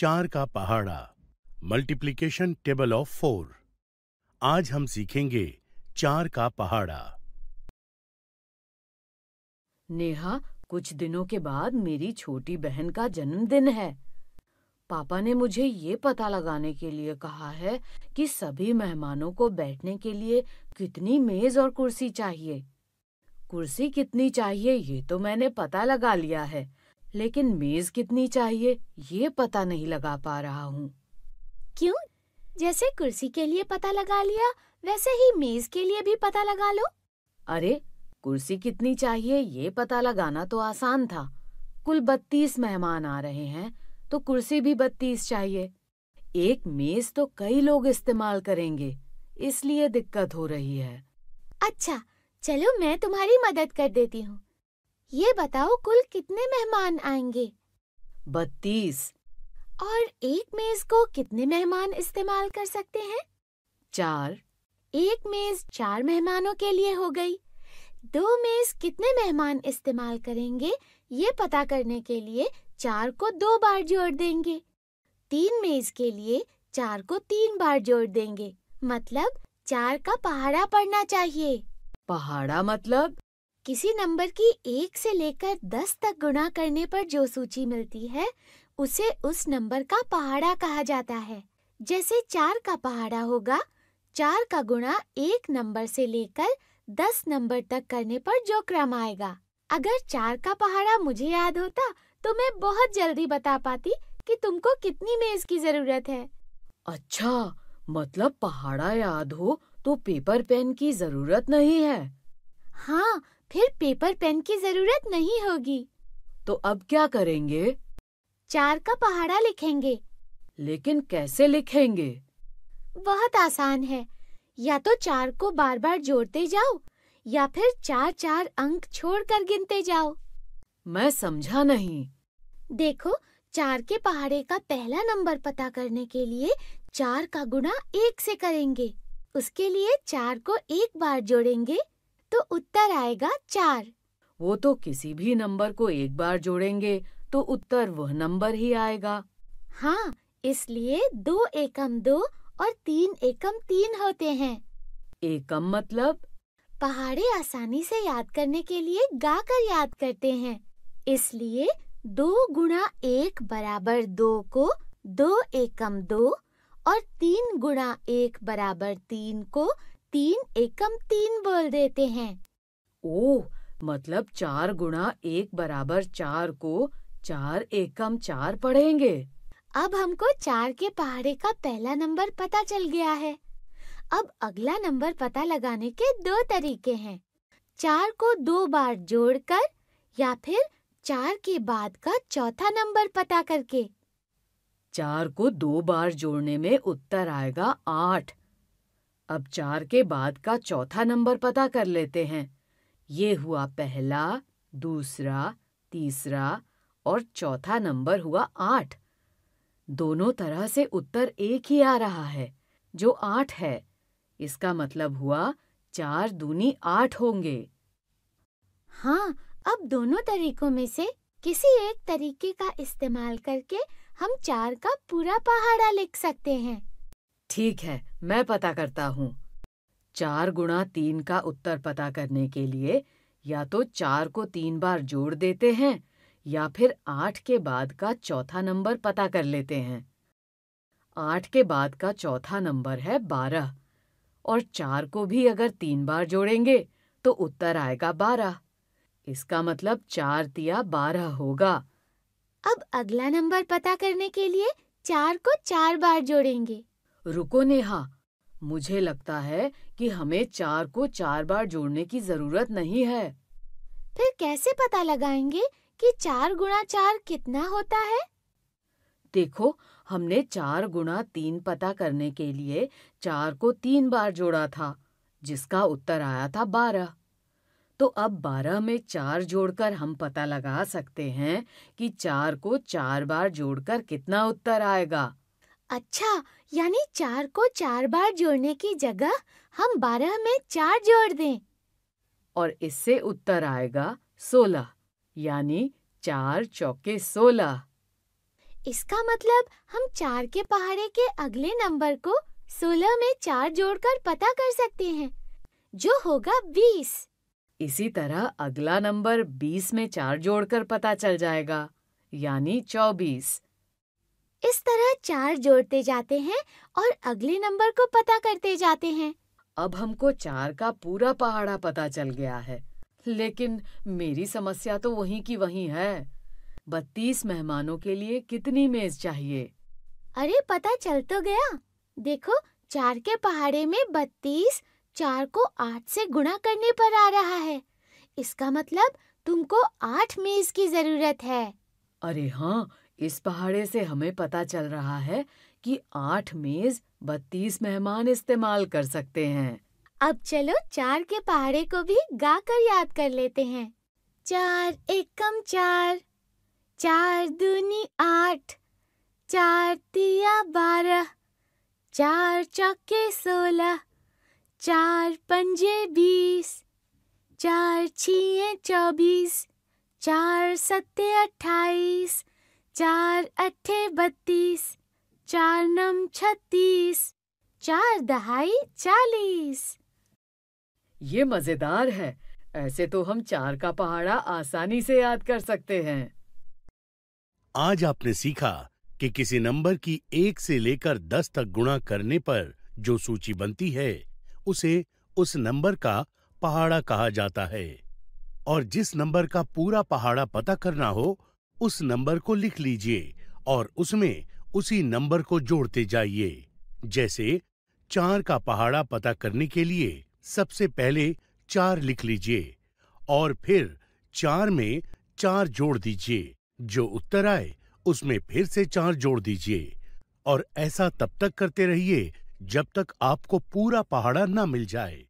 चार का पहाड़ा मल्टीप्लीकेशन टेबल ऑफ फोर आज हम सीखेंगे चार का पहाड़ा नेहा कुछ दिनों के बाद मेरी छोटी बहन का जन्मदिन है पापा ने मुझे ये पता लगाने के लिए कहा है कि सभी मेहमानों को बैठने के लिए कितनी मेज और कुर्सी चाहिए कुर्सी कितनी चाहिए ये तो मैंने पता लगा लिया है लेकिन मेज कितनी चाहिए ये पता नहीं लगा पा रहा हूँ क्यों जैसे कुर्सी के लिए पता लगा लिया वैसे ही मेज के लिए भी पता लगा लो अरे कुर्सी कितनी चाहिए ये पता लगाना तो आसान था कुल बत्तीस मेहमान आ रहे हैं तो कुर्सी भी बत्तीस चाहिए एक मेज तो कई लोग इस्तेमाल करेंगे इसलिए दिक्कत हो रही है अच्छा चलो मैं तुम्हारी मदद कर देती हूँ ये बताओ कुल कितने मेहमान आएंगे बत्तीस और एक मेज को कितने मेहमान इस्तेमाल कर सकते हैं चार एक मेज चार मेहमानों के लिए हो गई दो मेज कितने मेहमान इस्तेमाल करेंगे ये पता करने के लिए चार को दो बार जोड़ देंगे तीन मेज के लिए चार को तीन बार जोड़ देंगे मतलब चार का पहाड़ा पड़ना चाहिए पहाड़ा मतलब किसी नंबर की एक से लेकर दस तक गुणा करने पर जो सूची मिलती है उसे उस नंबर का पहाड़ा कहा जाता है जैसे चार का पहाड़ा होगा चार का गुणा एक नंबर से लेकर दस नंबर तक करने पर जो क्रम आएगा अगर चार का पहाड़ा मुझे याद होता तो मैं बहुत जल्दी बता पाती कि तुमको कितनी मेज की जरूरत है अच्छा मतलब पहाड़ा याद हो तो पेपर पेन की जरूरत नहीं है हाँ फिर पेपर पेन की जरूरत नहीं होगी तो अब क्या करेंगे चार का पहाड़ा लिखेंगे लेकिन कैसे लिखेंगे बहुत आसान है या तो चार को बार बार जोड़ते जाओ या फिर चार चार अंक छोड़कर गिनते जाओ मैं समझा नहीं देखो चार के पहाड़े का पहला नंबर पता करने के लिए चार का गुणा एक से करेंगे उसके लिए चार को एक बार जोड़ेंगे तो उत्तर आएगा चार वो तो किसी भी नंबर को एक बार जोड़ेंगे तो उत्तर वह नंबर ही आएगा हाँ इसलिए दो एकम दो और तीन एकम तीन होते हैं एकम मतलब पहाड़े आसानी से याद करने के लिए गा कर याद करते हैं इसलिए दो गुणा एक बराबर दो को दो एकम दो और तीन गुणा एक बराबर तीन को तीन एकम तीन बोल देते हैं ओह मतलब चार गुणा एक बराबर चार को चार एकम चार पढ़ेंगे अब हमको चार के पहाड़े का पहला नंबर पता चल गया है अब अगला नंबर पता लगाने के दो तरीके हैं चार को दो बार जोड़कर या फिर चार के बाद का चौथा नंबर पता करके चार को दो बार जोड़ने में उत्तर आएगा आठ अब चार के बाद का चौथा नंबर पता कर लेते हैं। ये हुआ पहला, दूसरा, तीसरा और चौथा नंबर हुआ आठ। दोनों तरह से उत्तर एक ही आ रहा है, जो आठ है। इसका मतलब हुआ चार दूनी आठ होंगे हाँ अब दोनों तरीकों में से किसी एक तरीके का इस्तेमाल करके हम चार का पूरा पहाड़ा लिख सकते हैं ठीक है मैं पता करता हूँ चार गुणा तीन का उत्तर पता करने के लिए या तो चार को तीन बार जोड़ देते हैं या फिर आठ के बाद का चौथा नंबर पता कर लेते हैं आठ के बाद का चौथा नंबर है बारह और चार को भी अगर तीन बार जोड़ेंगे तो उत्तर आएगा बारह इसका मतलब चार तिया बारह होगा अब अगला नंबर पता करने के लिए चार को चार बार जोड़ेंगे रुको नेहा, मुझे लगता है कि हमें चार को चार बार जोड़ने की जरूरत नहीं है फिर कैसे पता लगाएंगे कि चार गुणा चार कितना होता है देखो हमने चार गुणा तीन पता करने के लिए चार को तीन बार जोड़ा था जिसका उत्तर आया था बारह तो अब बारह में चार जोड़कर हम पता लगा सकते हैं कि चार को चार बार जोड़कर कितना उत्तर आएगा अच्छा यानी चार को चार बार जोड़ने की जगह हम बारह में चार जोड़ दें और इससे उत्तर आएगा सोलह यानी चार चौके सोलह इसका मतलब हम चार के पहाड़े के अगले नंबर को सोलह में चार जोड़कर पता कर सकते हैं जो होगा बीस इसी तरह अगला नंबर बीस में चार जोड़कर पता चल जाएगा यानी चौबीस इस तरह चार जोड़ते जाते हैं और अगले नंबर को पता करते जाते हैं अब हमको चार का पूरा पहाड़ा पता चल गया है लेकिन मेरी समस्या तो वही की वही है बत्तीस मेहमानों के लिए कितनी मेज चाहिए अरे पता चल तो गया देखो चार के पहाड़े में बत्तीस चार को आठ से गुणा करने पर आ रहा है इसका मतलब तुमको आठ मेज की जरूरत है अरे हाँ इस पहाड़े से हमें पता चल रहा है कि आठ मेज बत्तीस मेहमान इस्तेमाल कर सकते हैं अब चलो चार के पहाड़े को भी गा कर याद कर लेते हैं चार एक कम चार चार दूनी आठ चार तिया बारह चार चौके सोलह चार पंजे बीस चार छिये चौबीस चार सत्ते अट्ठाईस चार अठे बत्तीस चार नम छत्तीस चार दहाई चालीस ये मजेदार है ऐसे तो हम चार का पहाड़ा आसानी से याद कर सकते हैं आज आपने सीखा कि किसी नंबर की एक से लेकर दस तक गुणा करने पर जो सूची बनती है उसे उस नंबर का पहाड़ा कहा जाता है और जिस नंबर का पूरा पहाड़ा पता करना हो उस नंबर को लिख लीजिए और उसमें उसी नंबर को जोड़ते जाइए जैसे चार का पहाड़ा पता करने के लिए सबसे पहले चार लिख लीजिए और फिर चार में चार जोड़ दीजिए जो उत्तर आए उसमें फिर से चार जोड़ दीजिए और ऐसा तब तक करते रहिए जब तक आपको पूरा पहाड़ा ना मिल जाए